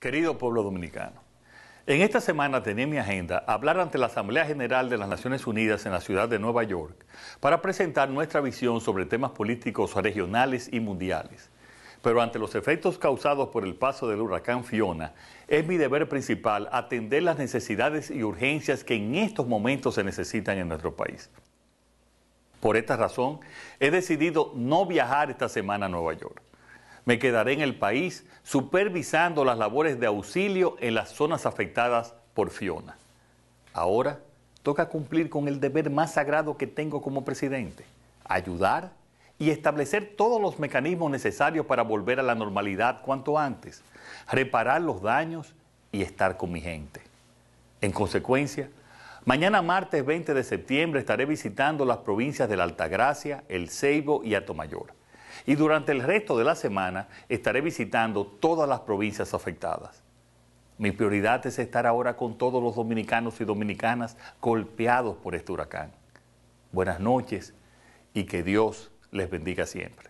Querido pueblo dominicano, en esta semana tenía mi agenda hablar ante la Asamblea General de las Naciones Unidas en la ciudad de Nueva York para presentar nuestra visión sobre temas políticos regionales y mundiales. Pero ante los efectos causados por el paso del huracán Fiona, es mi deber principal atender las necesidades y urgencias que en estos momentos se necesitan en nuestro país. Por esta razón, he decidido no viajar esta semana a Nueva York. Me quedaré en el país supervisando las labores de auxilio en las zonas afectadas por Fiona. Ahora toca cumplir con el deber más sagrado que tengo como presidente, ayudar y establecer todos los mecanismos necesarios para volver a la normalidad cuanto antes, reparar los daños y estar con mi gente. En consecuencia, mañana martes 20 de septiembre estaré visitando las provincias de la Altagracia, El Ceibo y Atomayor. Y durante el resto de la semana estaré visitando todas las provincias afectadas. Mi prioridad es estar ahora con todos los dominicanos y dominicanas golpeados por este huracán. Buenas noches y que Dios les bendiga siempre.